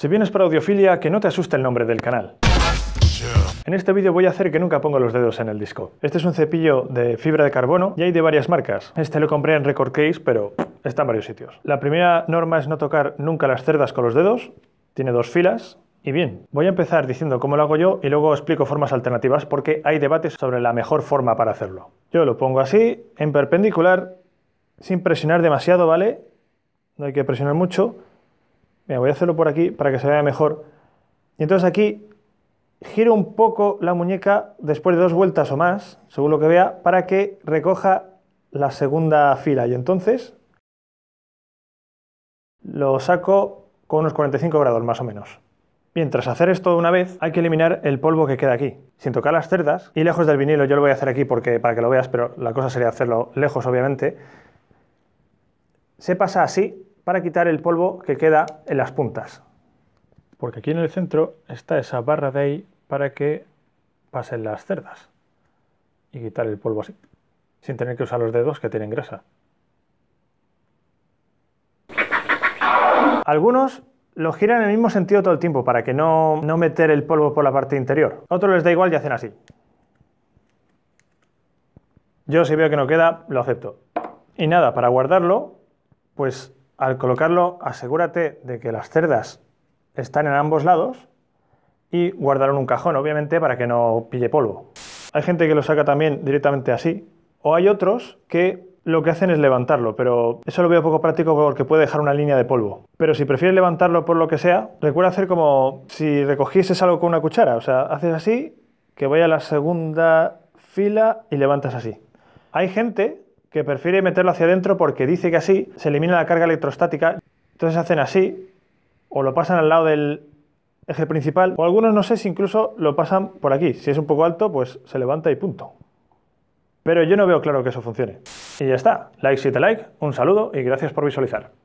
Si vienes para audiofilia, que no te asuste el nombre del canal. En este vídeo voy a hacer que nunca ponga los dedos en el disco. Este es un cepillo de fibra de carbono y hay de varias marcas. Este lo compré en Record Case, pero está en varios sitios. La primera norma es no tocar nunca las cerdas con los dedos. Tiene dos filas, y bien, voy a empezar diciendo cómo lo hago yo y luego explico formas alternativas porque hay debates sobre la mejor forma para hacerlo. Yo lo pongo así, en perpendicular, sin presionar demasiado, ¿vale? No hay que presionar mucho voy a hacerlo por aquí para que se vea mejor. Y entonces aquí giro un poco la muñeca después de dos vueltas o más, según lo que vea, para que recoja la segunda fila. Y entonces lo saco con unos 45 grados más o menos. mientras hacer esto una vez, hay que eliminar el polvo que queda aquí, sin tocar las cerdas y lejos del vinilo. Yo lo voy a hacer aquí porque, para que lo veas, pero la cosa sería hacerlo lejos, obviamente. Se pasa así para quitar el polvo que queda en las puntas. Porque aquí en el centro está esa barra de ahí para que pasen las cerdas y quitar el polvo así, sin tener que usar los dedos que tienen grasa. Algunos lo giran en el mismo sentido todo el tiempo para que no, no meter el polvo por la parte interior. Otros les da igual y hacen así. Yo si veo que no queda, lo acepto. Y nada, para guardarlo, pues al colocarlo asegúrate de que las cerdas están en ambos lados y guardarlo en un cajón, obviamente, para que no pille polvo. Hay gente que lo saca también directamente así, o hay otros que lo que hacen es levantarlo, pero eso lo veo poco práctico porque puede dejar una línea de polvo. Pero si prefieres levantarlo por lo que sea, recuerda hacer como si recogieses algo con una cuchara, o sea, haces así, que vaya a la segunda fila y levantas así. Hay gente que prefiere meterlo hacia adentro porque dice que así se elimina la carga electrostática. Entonces hacen así o lo pasan al lado del eje principal o algunos no sé si incluso lo pasan por aquí. Si es un poco alto pues se levanta y punto. Pero yo no veo claro que eso funcione. Y ya está. Like si te like, un saludo y gracias por visualizar.